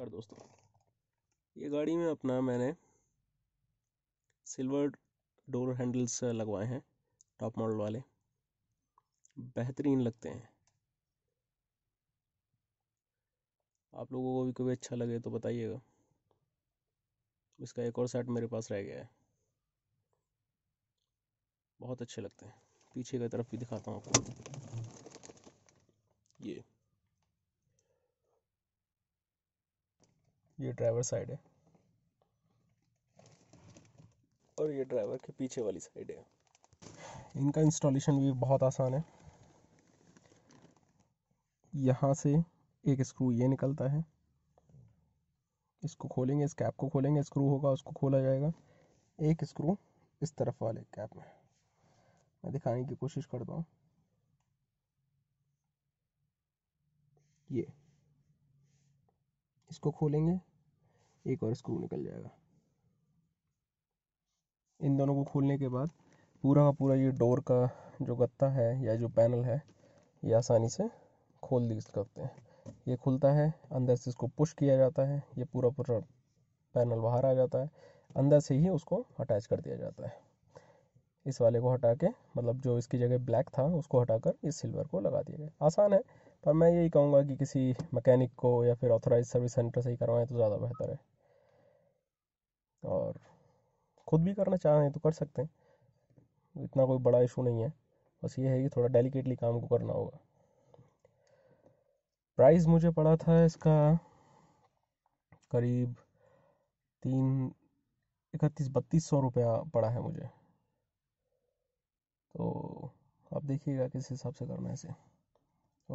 नमस्कार दोस्तों ये गाड़ी में अपना मैंने सिल्वर डोर हैंडल्स लगवाए हैं टॉप मॉडल वाले बेहतरीन लगते हैं आप लोगों को भी कभी अच्छा लगे तो बताइएगा इसका एक और सेट मेरे पास रह गया है बहुत अच्छे लगते हैं पीछे की तरफ भी दिखाता हूँ आपको ये ड्राइवर साइड है और ये ड्राइवर के पीछे वाली साइड है इनका इंस्टॉलेशन भी बहुत आसान है यहाँ से एक स्क्रू ये निकलता है इसको खोलेंगे इस कैप को खोलेंगे स्क्रू होगा उसको खोला जाएगा एक स्क्रू इस तरफ वाले कैप में मैं दिखाने की कोशिश करता हूँ ये इसको खोलेंगे एक और स्क्रू निकल जाएगा इन दोनों को खोलने के बाद पूरा का पूरा ये डोर का जो गत्ता है या जो पैनल है ये आसानी से खोल दी सकते हैं ये खुलता है अंदर से इसको पुश किया जाता है ये पूरा पूरा पैनल बाहर आ जाता है अंदर से ही उसको अटैच कर दिया जाता है इस वाले को हटा के मतलब जो इसकी जगह ब्लैक था उसको हटाकर इस सिल्वर को लगा दिया गया आसान है पर मैं यही कहूँगा कि किसी मैकेनिक को या फिर ऑथोराइज सर्विस सेंटर से ही करवाएं तो ज़्यादा बेहतर है और खुद भी करना चाहें तो कर सकते हैं इतना कोई बड़ा इशू नहीं है बस ये है कि थोड़ा डेलिकेटली काम को करना होगा प्राइस मुझे पड़ा था इसका करीब तीन इकतीस बत्तीस सौ रुपया पड़ा है मुझे तो आप देखिएगा किस हिसाब से करना है इसे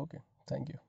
ओके थैंक यू